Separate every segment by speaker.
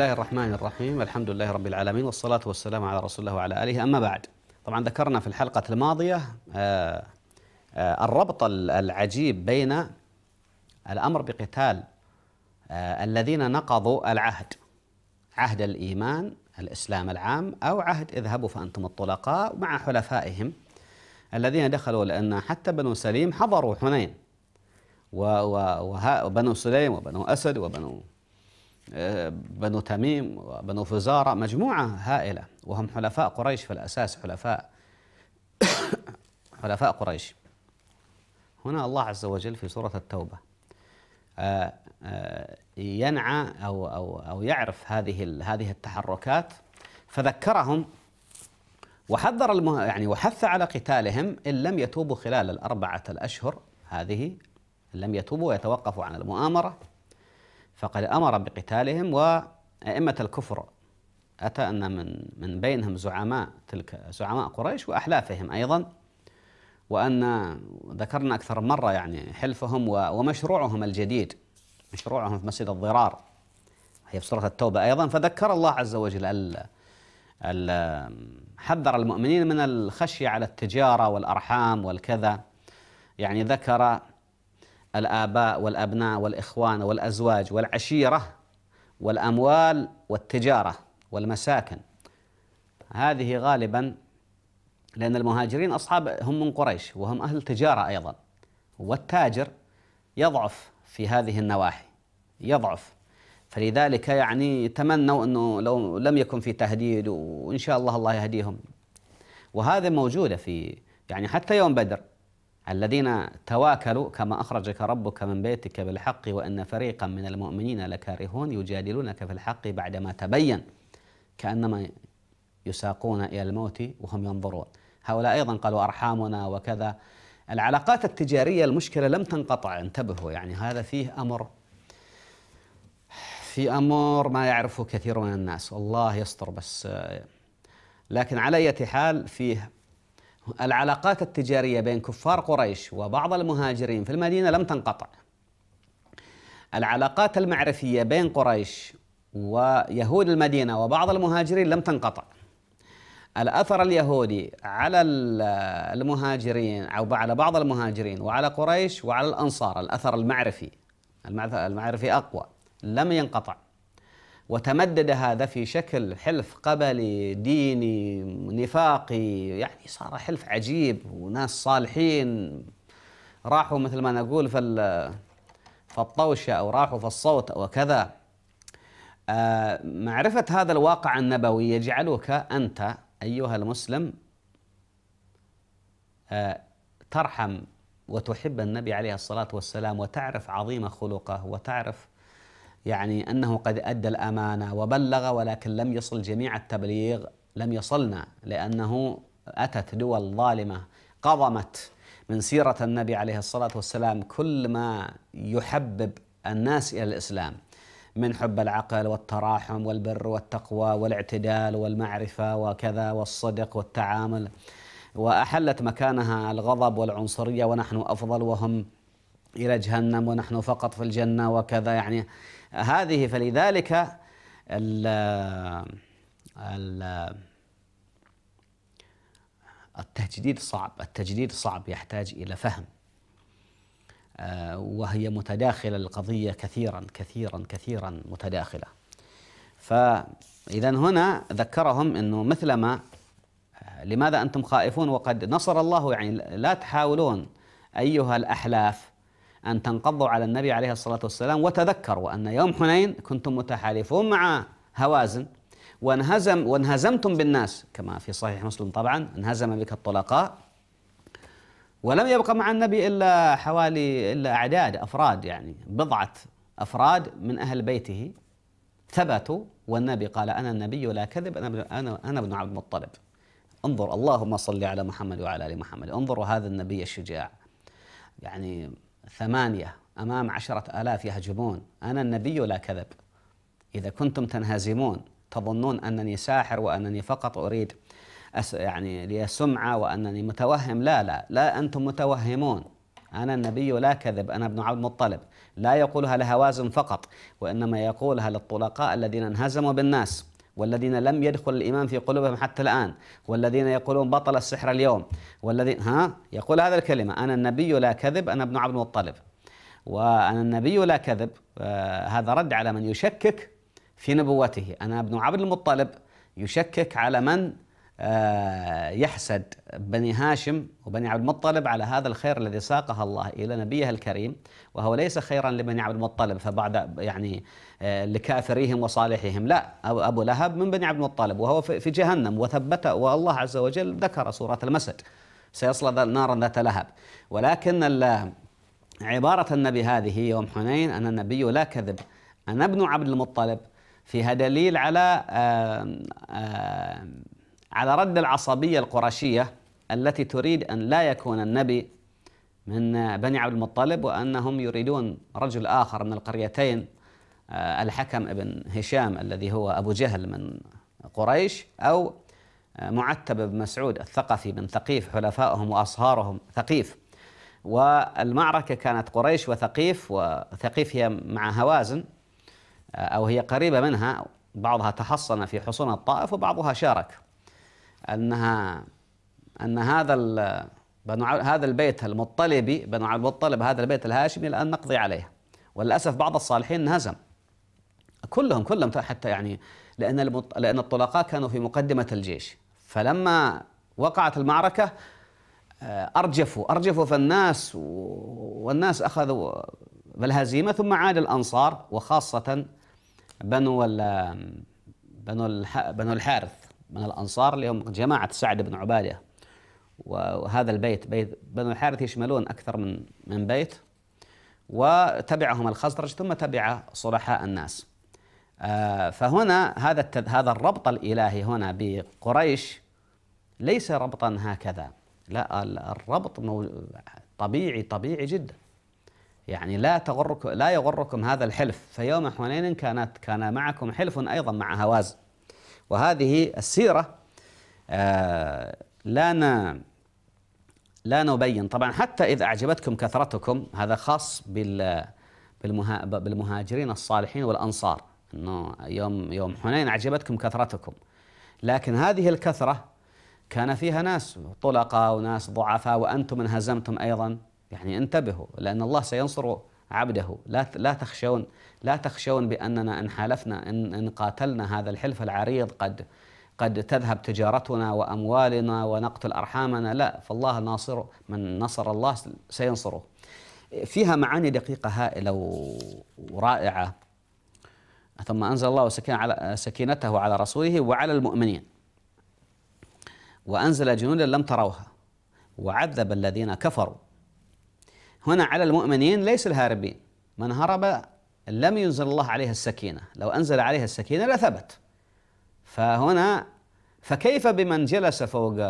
Speaker 1: الله الرحمن الرحيم الحمد لله رب العالمين والصلاة والسلام على رسول الله وعلى آله أما بعد طبعا ذكرنا في الحلقة الماضية آآ آه، آآ آه، الربط العجيب بين الأمر بقتال آه، الذين نقضوا العهد عهد الإيمان الإسلام العام أو عهد اذهبوا فأنتم الطلقاء مع حلفائهم الذين دخلوا لأن حتى بنو سليم حضروا حنين وبنو سليم وبنو أسد وبنو آه، بنو تميم وبنو فزارة مجموعة هائلة وهم حلفاء قريش في الأساس حلفاء حلفاء قريش هنا الله عز وجل في سورة التوبة آه، آه، ينعى أو أو أو يعرف هذه هذه التحركات فذكرهم وحذر المه... يعني وحث على قتالهم إن لم يتوبوا خلال الأربعة الأشهر هذه إن لم يتوبوا ويتوقفوا عن المؤامرة فقد أمر بقتالهم وأئمة الكفر أتى أن من من بينهم زعماء تلك زعماء قريش وأحلافهم أيضا وأن ذكرنا أكثر مرة يعني حلفهم ومشروعهم الجديد مشروعهم في مسجد الضرار هي في سورة التوبة أيضا فذكر الله عز وجل ال ال حذر المؤمنين من الخشية على التجارة والأرحام والكذا يعني ذكر الآباء والأبناء والإخوان والأزواج والعشيرة والأموال والتجارة والمساكن هذه غالبا لأن المهاجرين أصحاب هم من قريش وهم أهل تجارة أيضا والتاجر يضعف في هذه النواحي يضعف فلذلك يعني تمنوا أنه لو لم يكن في تهديد وإن شاء الله الله يهديهم وهذا موجودة في يعني حتى يوم بدر الذين تواكلوا كما أخرجك ربك من بيتك بالحق وأن فريقا من المؤمنين لكارهون يجادلونك في الحق بعدما تبين كأنما يساقون إلى الموت وهم ينظرون هؤلاء أيضا قالوا أرحامنا وكذا العلاقات التجارية المشكلة لم تنقطع انتبهوا يعني هذا فيه أمر في أمر ما يعرفه كثير من الناس والله يستر بس لكن على أي حال فيه العلاقات التجارية بين كفار قريش وبعض المهاجرين في المدينة لم تنقطع العلاقات المعرفية بين قريش ويهود المدينة وبعض المهاجرين لم تنقطع الأثر اليهودي على المهاجرين أو على بعض المهاجرين وعلى قريش وعلى الأنصار الأثر المعرفي المعرفي أقوى لم ينقطع وتمدد هذا في شكل حلف قبلي ديني نفاقي يعني صار حلف عجيب وناس صالحين راحوا مثل ما نقول في الطوشة أو راحوا في الصوت أو كذا آه، معرفة هذا الواقع النبوي يجعلك أنت أيها المسلم آه، ترحم وتحب النبي عليه الصلاة والسلام وتعرف عظيم خلقه وتعرف يعني أنه قد أدى الأمانة وبلغ ولكن لم يصل جميع التبليغ لم يصلنا لأنه أتت دول ظالمة قضمت من سيرة النبي عليه الصلاة والسلام كل ما يحبب الناس إلى الإسلام من حب العقل والتراحم والبر والتقوى والاعتدال والمعرفة وكذا والصدق والتعامل وأحلت مكانها الغضب والعنصرية ونحن أفضل وهم إلى جهنم ونحن فقط في الجنة وكذا يعني هذه فلذلك ال ال التجديد صعب التجديد صعب يحتاج إلى فهم آه، وهي متداخلة القضية كثيرا كثيرا كثيرا متداخلة فإذا هنا ذكرهم أنه مثلما آه، لماذا أنتم خائفون وقد نصر الله يعني لا تحاولون أيها الأحلاف أن تنقضوا على النبي عليه الصلاة والسلام وتذكروا أن يوم حنين كنتم متحالفون مع هوازن وانهزم وانهزمتم بالناس كما في صحيح مسلم طبعا انهزم بك الطلقاء ولم يبقى مع النبي إلا حوالي إلا أعداد أفراد يعني بضعة أفراد من أهل بيته ثبتوا والنبي قال أنا النبي لا كذب أنا أنا أنا ابن عبد المطلب انظر اللهم صل على محمد وعلى آل محمد انظروا هذا النبي الشجاع يعني ثمانية أمام عشرة آلاف يهجمون أنا النبي لا كذب إذا كنتم تنهزمون تظنون أنني ساحر وأنني فقط أريد أس يعني لي سمعة وأنني متوهم لا لا لا أنتم متوهمون أنا النبي لا كذب أنا ابن عبد المطلب لا يقولها لهوازن فقط وإنما يقولها للطلقاء الذين انهزموا بالناس والذين لم يدخل الإيمان في قلوبهم حتى الآن والذين يقولون بطل السحر اليوم والذين ها يقول هذا الكلمة أنا النبي لا كذب أنا ابن عبد المطلب وأنا النبي لا كذب آه، هذا رد على من يشكك في نبوته أنا ابن عبد المطلب يشكك على من آه، يحسد بني هاشم وبني عبد المطلب على هذا الخير الذي ساقه الله الى نبيه الكريم وهو ليس خيرا لبني عبد المطلب فبعد يعني آه، لكافريهم وصالحهم لا ابو لهب من بني عبد المطلب وهو في جهنم وثبت والله عز وجل ذكر سوره المسد سيصلى نارا ذات لهب ولكن عباره النبي هذه يوم حنين ان النبي لا كذب انا ابن عبد المطلب فيها دليل على آآ آآ على رد العصبية القرشية التي تريد أن لا يكون النبي من بني عبد المطلب وأنهم يريدون رجل آخر من القريتين آه، الحكم ابن هشام الذي هو أبو جهل من قريش أو آه، معتب بن مسعود الثقفي من ثقيف حلفائهم وأصهارهم ثقيف والمعركة كانت قريش وثقيف وثقيف هي مع هوازن آه، أو هي قريبة منها بعضها تحصن في حصون الطائف وبعضها شارك انها ان هذا بنو هذا البيت المطلبي بنو عبد المطلب هذا البيت الهاشمي الان نقضي عليه وللاسف بعض الصالحين انهزم كلهم كلهم حتى يعني لان المط... لان الطلقاء كانوا في مقدمه الجيش فلما وقعت المعركه آه، ارجفوا ارجفوا فالناس والناس اخذوا بالهزيمه ثم عاد الانصار وخاصه بنو ال... بنو الح... بنو الحارث من الأنصار اللي هم جماعة سعد بن عبادة وهذا البيت بيت بنو الحارث يشملون أكثر من من بيت وتبعهم الخزرج ثم تبع صلحاء الناس آه، فهنا هذا هذا الربط الإلهي هنا بقريش ليس ربطا هكذا لا الربط طبيعي طبيعي جدا يعني لا تغرك لا يغركم هذا الحلف فيوم حنين كانت كان معكم حلف ايضا مع هوازن وهذه السيرة آه، لا لا نبين طبعا حتى إذا أعجبتكم كثرتكم هذا خاص بالمهاجرين الصالحين والأنصار أنه يوم يوم حنين أعجبتكم كثرتكم لكن هذه الكثرة كان فيها ناس طلقاء وناس ضعفاء وأنتم انهزمتم أيضا يعني انتبهوا لأن الله سينصر عبده لا لا تخشون لا تخشون باننا ان حالفنا ان ان قاتلنا هذا الحلف العريض قد قد تذهب تجارتنا واموالنا ونقتل ارحامنا لا فالله ناصر من نصر الله سينصره فيها معاني دقيقه هائله ورائعه ثم انزل الله سكين على سكينته على رسوله وعلى المؤمنين وانزل جنودا لم تروها وعذب الذين كفروا هنا على المؤمنين ليس الهاربين من هرب لم ينزل الله عليها السكينة لو أنزل عليها السكينة لثبت فهنا فكيف بمن جلس فوق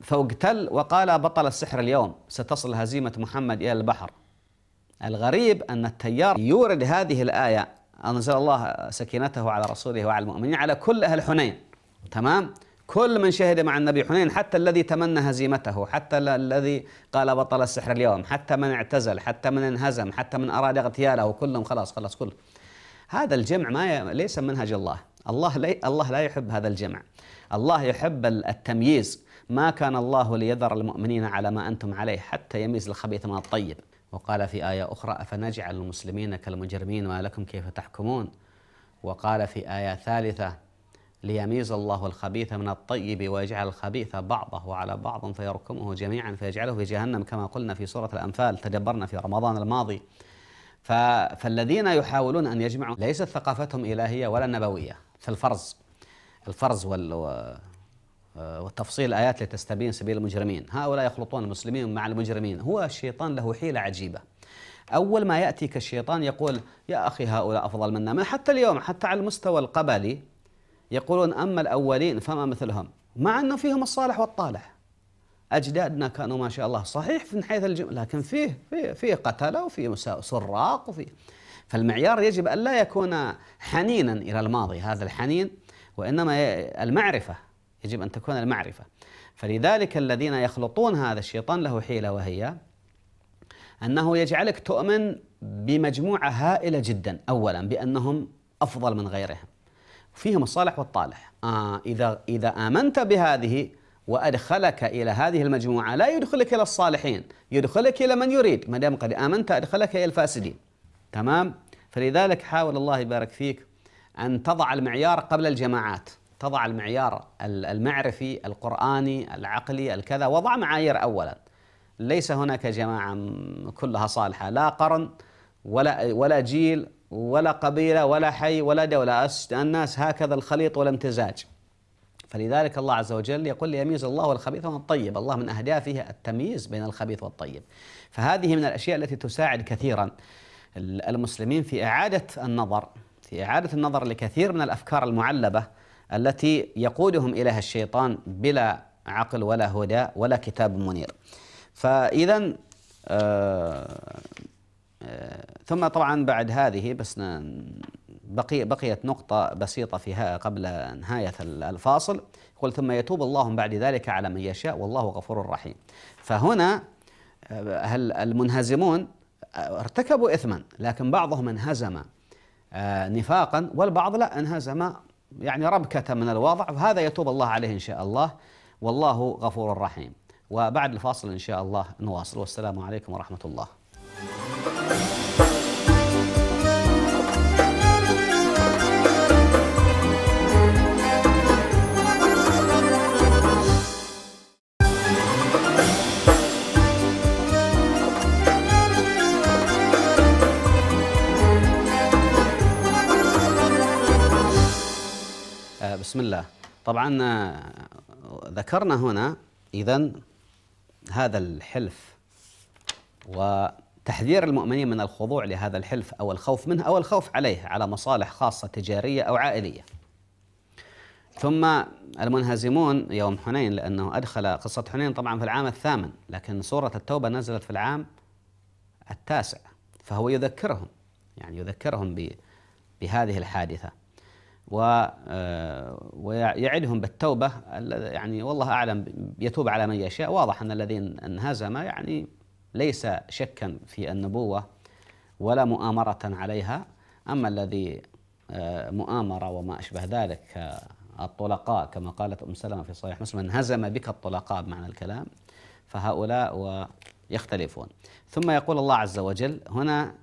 Speaker 1: فوق تل وقال بطل السحر اليوم ستصل هزيمة محمد إلى البحر الغريب أن التيار يورد هذه الآية أنزل الله سكينته على رسوله وعلى المؤمنين على كل أهل حنين تمام؟ كل من شهد مع النبي حنين حتى الذي تمنى هزيمته حتى الذي قال بطل السحر اليوم حتى من اعتزل حتى من انهزم حتى من أراد اغتياله كلهم خلاص خلاص كل هذا الجمع ما ي... ليس منهج الله الله لي... الله لا يحب هذا الجمع الله يحب التمييز ما كان الله ليذر المؤمنين على ما أنتم عليه حتى يميز الخبيث من الطيب وقال في آية أخرى أفنجعل المسلمين كالمجرمين ما لكم كيف تحكمون وقال في آية ثالثة ليميز الله الخبيث من الطيب ويجعل الخبيث بعضه على بعض فيركمه جميعا فيجعله في جهنم كما قلنا في سورة الأنفال تدبرنا في رمضان الماضي فالذين يحاولون أن يجمعوا ليست ثقافتهم إلهية ولا نبوية في الفرز الفرز وال وتفصيل الآيات لتستبين سبيل المجرمين هؤلاء يخلطون المسلمين مع المجرمين هو الشيطان له حيلة عجيبة أول ما يأتيك الشيطان يقول يا أخي هؤلاء أفضل منا حتى اليوم حتى على المستوى القبلي يقولون أما الأولين فما مثلهم مع أنه فيهم الصالح والطالح أجدادنا كانوا ما شاء الله صحيح من حيث الجم... لكن فيه فيه, فيه قتلة وفيه سراق وفيه فالمعيار يجب أن لا يكون حنينا إلى الماضي هذا الحنين وإنما المعرفة يجب أن تكون المعرفة فلذلك الذين يخلطون هذا الشيطان له حيلة وهي أنه يجعلك تؤمن بمجموعة هائلة جدا أولا بأنهم أفضل من غيرهم فيهم الصالح والطالح آه إذا إذا آمنت بهذه وأدخلك إلى هذه المجموعة لا يدخلك إلى الصالحين يدخلك إلى من يريد ما دام قد آمنت أدخلك إلى الفاسدين تمام فلذلك حاول الله يبارك فيك أن تضع المعيار قبل الجماعات تضع المعيار المعرفي القرآني العقلي الكذا وضع معايير أولا ليس هناك جماعة كلها صالحة لا قرن ولا ولا جيل ولا قبيلة ولا حي ولا دولة الناس هكذا الخليط والامتزاج فلذلك الله عز وجل يقول ليميز الله الخبيث من الطيب الله من أهدافه التمييز بين الخبيث والطيب فهذه من الأشياء التي تساعد كثيرا المسلمين في إعادة النظر في إعادة النظر لكثير من الأفكار المعلبة التي يقودهم إليها الشيطان بلا عقل ولا هدى ولا كتاب منير فإذا آه، آه، ثم طبعا بعد هذه بس بقي بقيت نقطة بسيطة فيها قبل نهاية الفاصل يقول ثم يتوب الله بعد ذلك على من يشاء والله غفور رحيم فهنا آه، المنهزمون آه، ارتكبوا إثما لكن بعضهم انهزم نفاقا والبعض لا انهزم يعني ربكة من الوضع وهذا يتوب الله عليه إن شاء الله والله غفور رحيم وبعد الفاصل إن شاء الله نواصل والسلام عليكم ورحمة الله آه، بسم الله طبعا آه، ذكرنا هنا إذا هذا الحلف و تحذير المؤمنين من الخضوع لهذا الحلف أو الخوف منه أو الخوف عليه على مصالح خاصة تجارية أو عائلية ثم المنهزمون يوم حنين لأنه أدخل قصة حنين طبعا في العام الثامن لكن سورة التوبة نزلت في العام التاسع فهو يذكرهم يعني يذكرهم بهذه الحادثة و آه، ويعدهم بالتوبة يعني والله أعلم يتوب على من يشاء واضح أن الذين انهزم يعني ليس شكا في النبوة ولا مؤامرة عليها أما الذي آه، مؤامرة وما أشبه ذلك آه، الطلقاء كما قالت أم سلمة في صحيح مسلم انهزم بك الطلقاء بمعنى الكلام فهؤلاء ويختلفون ثم يقول الله عز وجل هنا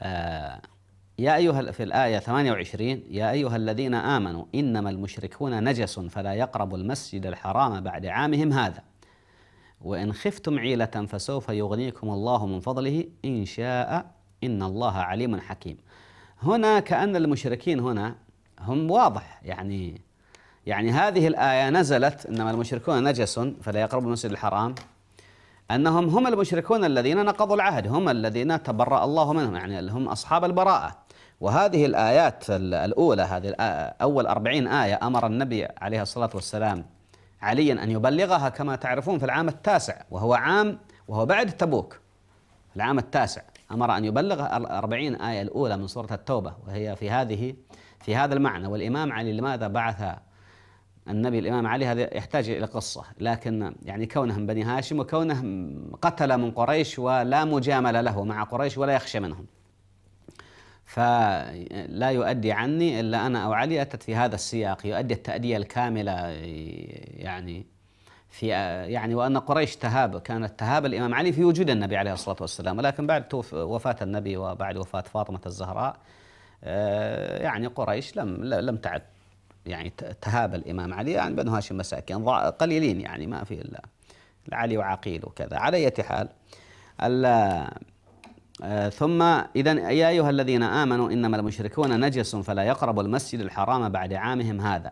Speaker 1: آه، يا أيها في الآية 28 يا أيها الذين آمنوا إنما المشركون نجس فلا يقربوا المسجد الحرام بعد عامهم هذا وإن خفتم عيلة فسوف يغنيكم الله من فضله إن شاء إن الله عليم حكيم هنا كأن المشركين هنا هم واضح يعني يعني هذه الآية نزلت إنما المشركون نجس فلا يقربوا المسجد الحرام أنهم هم المشركون الذين نقضوا العهد هم الذين تبرأ الله منهم يعني هم أصحاب البراءة وهذه الآيات الأولى هذه أول أربعين آية أمر النبي عليه الصلاة والسلام عليا أن يبلغها كما تعرفون في العام التاسع وهو عام وهو بعد تبوك العام التاسع أمر أن يبلغ الأربعين آية الأولى من سورة التوبة وهي في هذه في هذا المعنى والإمام علي لماذا بعث النبي الإمام علي هذا يحتاج إلى قصة لكن يعني كونه من بني هاشم وكونه قتل من قريش ولا مجاملة له مع قريش ولا يخشى منهم فلا يؤدي عني إلا أنا أو علي أتت في هذا السياق يؤدي التأدية الكاملة يعني في يعني وأن قريش تهاب كانت تهاب الإمام علي في وجود النبي عليه الصلاة والسلام ولكن بعد وفاة النبي وبعد وفاة فاطمة الزهراء آه، يعني قريش لم لم تعد يعني تهاب الإمام علي يعني بنو هاشم مساكين قليلين يعني ما في إلا علي وعقيل وكذا على اية حال آه، ثم إذا يا أيها الذين آمنوا إنما المشركون نجس فلا يقربوا المسجد الحرام بعد عامهم هذا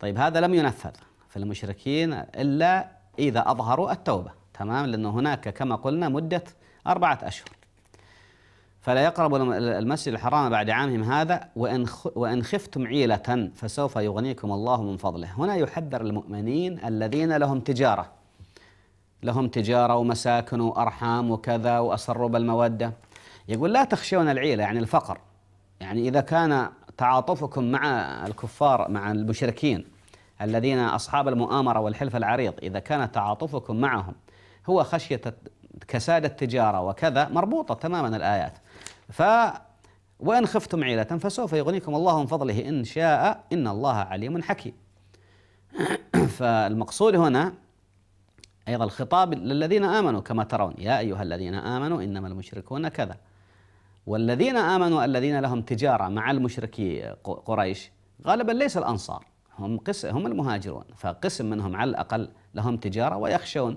Speaker 1: طيب هذا لم ينفذ في المشركين إلا إذا أظهروا التوبة تمام لأنه هناك كما قلنا مدة أربعة أشهر فلا يقرب المسجد الحرام بعد عامهم هذا وإن وإن خفتم عيلة فسوف يغنيكم الله من فضله هنا يحذر المؤمنين الذين لهم تجارة لهم تجارة ومساكن وأرحام وكذا وأسروا بالمودة يقول لا تخشون العيلة يعني الفقر يعني إذا كان تعاطفكم مع الكفار مع المشركين الذين أصحاب المؤامرة والحلف العريض إذا كان تعاطفكم معهم هو خشية كساد التجارة وكذا مربوطة تماما الآيات ف وإن خفتم عيلة فسوف يغنيكم الله من فضله إن شاء إن الله عليم حكيم فالمقصود هنا أيضا الخطاب للذين آمنوا كما ترون يا أيها الذين آمنوا إنما المشركون كذا والذين آمنوا الذين لهم تجارة مع المشركي قريش غالبا ليس الأنصار هم قسم هم المهاجرون فقسم منهم على الأقل لهم تجارة ويخشون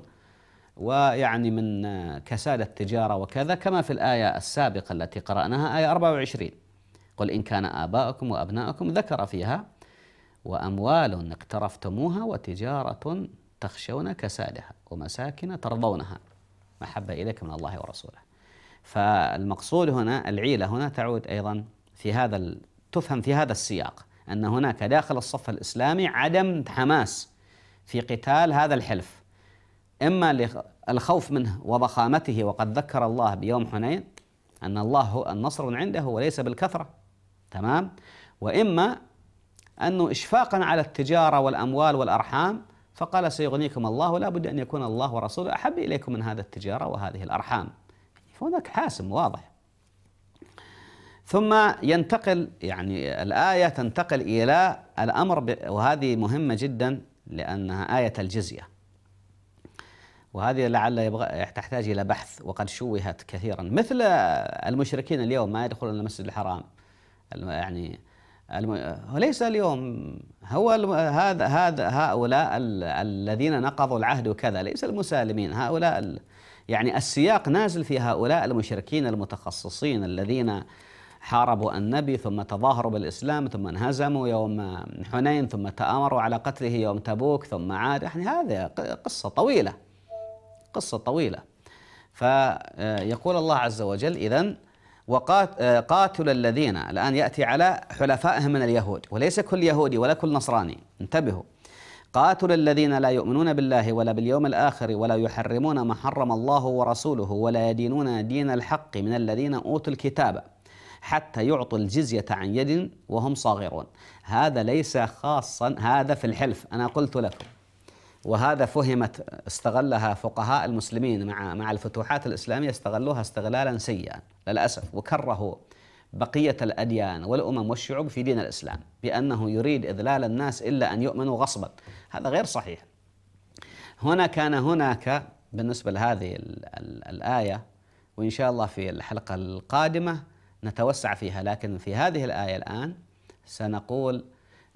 Speaker 1: ويعني من كساد التجارة وكذا كما في الآية السابقة التي قرأناها آية 24 قل إن كان آباؤكم وأبناؤكم ذكر فيها وأموال اقترفتموها وتجارة تخشون كسادها ومساكن ترضونها محبة إليك من الله ورسوله فالمقصود هنا العيلة هنا تعود أيضا في هذا تفهم في هذا السياق أن هناك داخل الصف الإسلامي عدم حماس في قتال هذا الحلف إما الخوف منه وضخامته وقد ذكر الله بيوم حنين أن الله هو النصر عنده وليس بالكثرة تمام وإما أنه إشفاقا على التجارة والأموال والأرحام فقال سيغنيكم الله ولا بد أن يكون الله ورسوله أحب إليكم من هذا التجارة وهذه الأرحام فهناك حاسم واضح ثم ينتقل يعني الآية تنتقل إلى الأمر وهذه مهمة جدا لأنها آية الجزية وهذه لعل يبغى تحتاج إلى بحث وقد شوهت كثيرا مثل المشركين اليوم ما يدخلون المسجد الحرام يعني الم... ليس اليوم هو الم... هذا هذا هؤلاء ال... الذين نقضوا العهد وكذا ليس المسالمين هؤلاء ال... يعني السياق نازل في هؤلاء المشركين المتخصصين الذين حاربوا النبي ثم تظاهروا بالاسلام ثم انهزموا يوم حنين ثم تامروا على قتله يوم تبوك ثم عاد يعني هذه قصه طويله قصه طويله فيقول آه، الله عز وجل اذا وقاتل آه، الذين الآن يأتي على حلفائهم من اليهود وليس كل يهودي ولا كل نصراني انتبهوا قاتل الذين لا يؤمنون بالله ولا باليوم الآخر ولا يحرمون ما حرم الله ورسوله ولا يدينون دين الحق من الذين أوتوا الكتاب حتى يعطوا الجزية عن يد وهم صاغرون هذا ليس خاصا هذا في الحلف أنا قلت لكم وهذا فهمت استغلها فقهاء المسلمين مع مع الفتوحات الاسلاميه استغلوها استغلالا سيئا للاسف وكرهوا بقيه الاديان والامم والشعوب في دين الاسلام بانه يريد اذلال الناس الا ان يؤمنوا غصبا هذا غير صحيح هنا كان هناك بالنسبه لهذه الايه وان شاء الله في الحلقه القادمه نتوسع فيها لكن في هذه الايه الان سنقول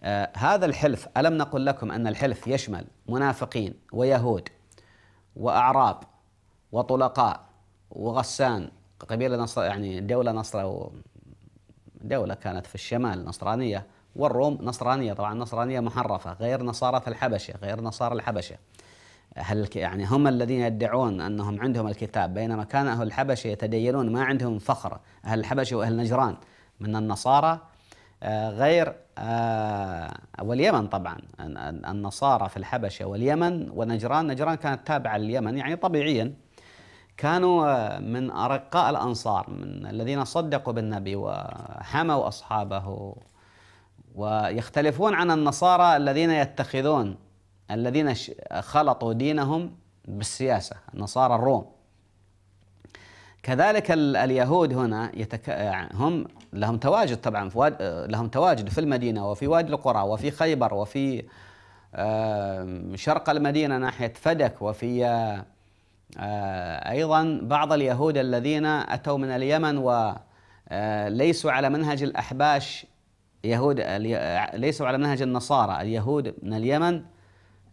Speaker 1: آه، هذا الحلف ألم نقل لكم أن الحلف يشمل منافقين ويهود وأعراب وطلقاء وغسان قبيلة نصر يعني دولة نصر دولة كانت في الشمال نصرانية والروم نصرانية طبعا نصرانية محرفة غير نصارى الحبشة غير نصارى الحبشة هل يعني هم الذين يدعون أنهم عندهم الكتاب بينما كان أهل الحبشة يتدينون ما عندهم فخر أهل الحبشة وأهل نجران من النصارى آه، غير آه، واليمن طبعا النصارى في الحبشة واليمن ونجران نجران كانت تابعة لليمن يعني طبيعيا كانوا آه، من أرقاء الأنصار من الذين صدقوا بالنبي وحموا أصحابه ويختلفون عن النصارى الذين يتخذون الذين خلطوا دينهم بالسياسة نصارى الروم كذلك اليهود هنا يتك... هم لهم تواجد طبعا في واد... آه، لهم تواجد في المدينه وفي وادي القرى وفي خيبر وفي شرق المدينه ناحيه فدك وفي آه، آه، ايضا بعض اليهود الذين اتوا من اليمن وليسوا على منهج الاحباش يهود ليسوا على منهج النصارى اليهود من اليمن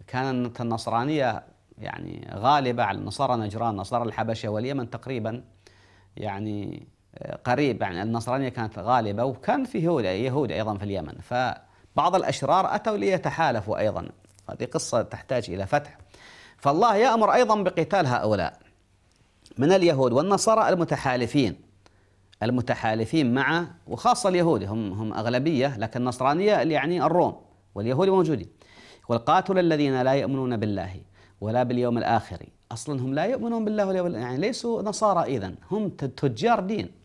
Speaker 1: كانت النصرانيه يعني غالبه على النصارى نجران نصارى الحبشه واليمن تقريبا يعني قريب يعني النصرانية كانت غالبة وكان في يهود يهود أيضا في اليمن فبعض الأشرار أتوا ليتحالفوا أيضا هذه قصة تحتاج إلى فتح فالله يأمر أيضا بقتال هؤلاء من اليهود والنصارى المتحالفين المتحالفين مع وخاصة اليهود هم هم أغلبية لكن النصرانية اللي يعني الروم واليهود موجودين والقاتل الذين لا يؤمنون بالله ولا باليوم الآخر أصلا هم لا يؤمنون بالله واليوم يعني ليسوا نصارى إذا هم تجار دين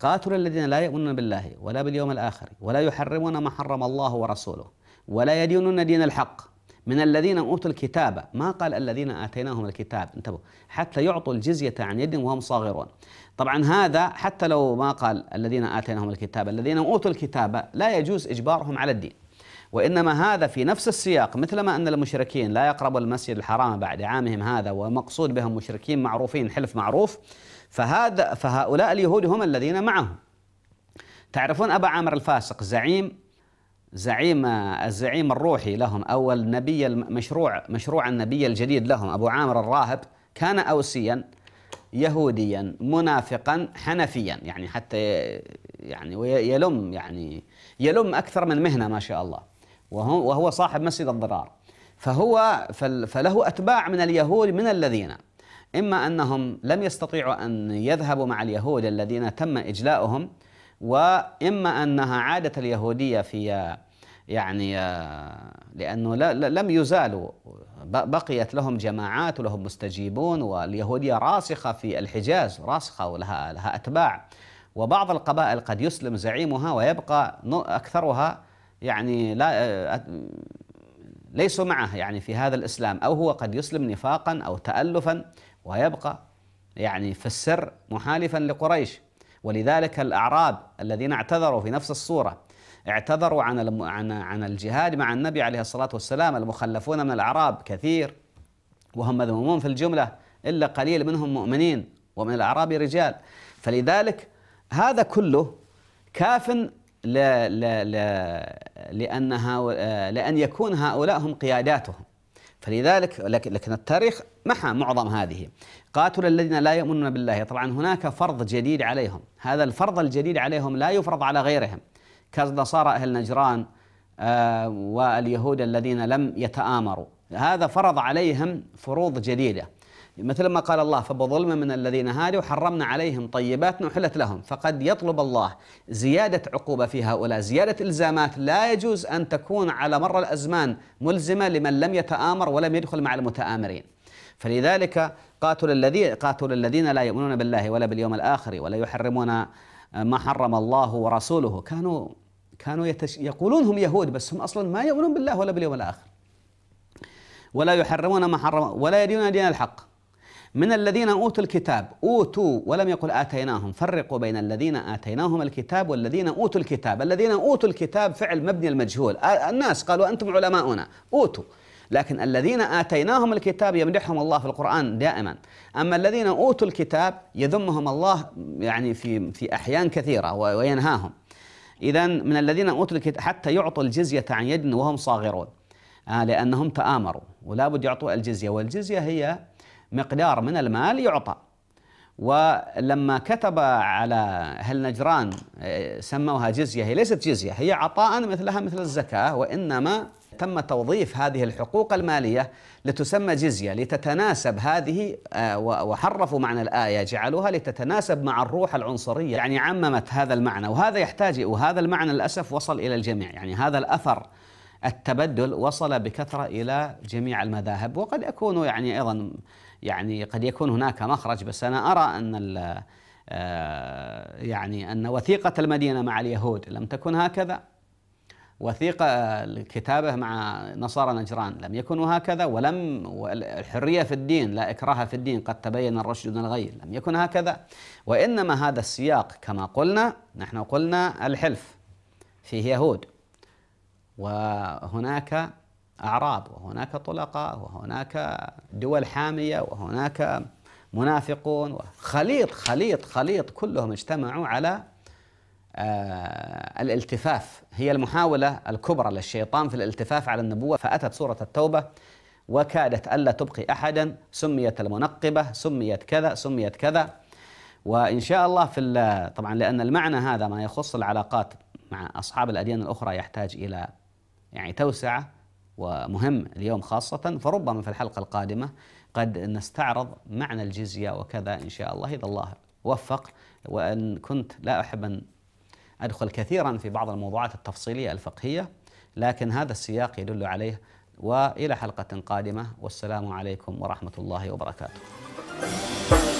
Speaker 1: قاتل الذين لا يؤمنون بالله ولا باليوم الآخر ولا يحرمون ما حرم الله ورسوله ولا يدينون دين الحق من الذين أوتوا الكتاب ما قال الذين آتيناهم الكتاب انتبهوا حتى يعطوا الجزية عن يد وهم صاغرون طبعا هذا حتى لو ما قال الذين آتيناهم الكتاب الذين أوتوا الكتاب لا يجوز إجبارهم على الدين وإنما هذا في نفس السياق مثلما أن المشركين لا يقربوا المسجد الحرام بعد عامهم هذا ومقصود بهم مشركين معروفين حلف معروف فهذا فهؤلاء اليهود هم الذين معه تعرفون أبا عامر الفاسق زعيم زعيم الزعيم الروحي لهم أو النبي المشروع مشروع النبي الجديد لهم أبو عامر الراهب كان أوسيا يهوديا منافقا حنفيا يعني حتى يعني ويلم يعني يلم أكثر من مهنة ما شاء الله وهو صاحب مسجد الضرار فهو فله أتباع من اليهود من الذين إما أنهم لم يستطيعوا أن يذهبوا مع اليهود الذين تم إجلاؤهم وإما أنها عادة اليهودية في يعني لأنه لم يزالوا بقيت لهم جماعات ولهم مستجيبون واليهودية راسخة في الحجاز راسخة ولها لها أتباع وبعض القبائل قد يسلم زعيمها ويبقى أكثرها يعني لا ليسوا معه يعني في هذا الإسلام أو هو قد يسلم نفاقا أو تألفا ويبقى يعني في السر محالفا لقريش ولذلك الأعراب الذين اعتذروا في نفس الصورة اعتذروا عن الم... عن عن الجهاد مع النبي عليه الصلاة والسلام المخلفون من الأعراب كثير وهم مذمومون في الجملة إلا قليل منهم مؤمنين ومن الأعراب رجال فلذلك هذا كله كاف ل... ل... ل... لأن, لأن يكون هؤلاء هم قياداتهم فلذلك لكن التاريخ محى معظم هذه قاتل الذين لا يؤمنون بالله طبعا هناك فرض جديد عليهم هذا الفرض الجديد عليهم لا يفرض على غيرهم كالنصارى أهل نجران آه، واليهود الذين لم يتآمروا هذا فرض عليهم فروض جديدة مثل ما قال الله فبظلم من الذين هادوا حرمنا عليهم طيبات نحلت لهم فقد يطلب الله زيادة عقوبة في هؤلاء زيادة إلزامات لا يجوز أن تكون على مر الأزمان ملزمة لمن لم يتآمر ولم يدخل مع المتآمرين فلذلك قاتل الذين قاتل الذين لا يؤمنون بالله ولا باليوم الآخر ولا يحرمون ما حرم الله ورسوله كانوا كانوا يتش... يقولون هم يهود بس هم اصلا ما يؤمنون بالله ولا باليوم الاخر ولا يحرمون ما حرم ولا يدينون دين الحق من الذين أوتوا الكتاب أوتوا ولم يقل آتيناهم فرقوا بين الذين آتيناهم الكتاب والذين أوتوا الكتاب الذين أوتوا الكتاب فعل مبني المجهول آه، الناس قالوا أنتم علماؤنا أوتوا لكن الذين آتيناهم الكتاب يمدحهم الله في القرآن دائما أما الذين أوتوا الكتاب يذمهم الله يعني في في أحيان كثيرة وينهاهم إذا من الذين أوتوا الكتاب حتى يعطوا الجزية عن يد وهم صاغرون آه لأنهم تآمروا ولا بد يعطوا الجزية والجزية هي مقدار من المال يعطى ولما كتب على أهل نجران آه، سموها جزية هي ليست جزية هي عطاء مثلها مثل الزكاة وإنما تم توظيف هذه الحقوق المالية لتسمى جزية لتتناسب هذه آه، وحرفوا معنى الآية جعلوها لتتناسب مع الروح العنصرية يعني عممت هذا المعنى وهذا يحتاج وهذا المعنى للأسف وصل إلى الجميع يعني هذا الأثر التبدل وصل بكثرة إلى جميع المذاهب وقد يكون يعني أيضا يعني قد يكون هناك مخرج بس أنا أرى أن آه، يعني أن وثيقة المدينة مع اليهود لم تكن هكذا وثيقة الكتابة مع نصارى نجران لم يكن هكذا ولم الحرية في الدين لا إكراه في الدين قد تبين الرشد من الغي لم يكن هكذا وإنما هذا السياق كما قلنا نحن قلنا الحلف فيه يهود وهناك أعراب وهناك طلقاء وهناك دول حامية وهناك منافقون خليط خليط خليط كلهم اجتمعوا على آه، الالتفاف هي المحاولة الكبرى للشيطان في الالتفاف على النبوة فأتت سورة التوبة وكادت ألا تبقي أحدا سميت المنقبة سميت كذا سميت كذا وإن شاء الله في طبعا لأن المعنى هذا ما يخص العلاقات مع أصحاب الأديان الأخرى يحتاج إلى يعني توسعة ومهم اليوم خاصة فربما في الحلقة القادمة قد نستعرض معنى الجزية وكذا إن شاء الله إذا الله وفق وإن كنت لا أحب أن أدخل كثيرا في بعض الموضوعات التفصيلية الفقهية لكن هذا السياق يدل عليه والى حلقه قادمه والسلام عليكم ورحمه الله وبركاته.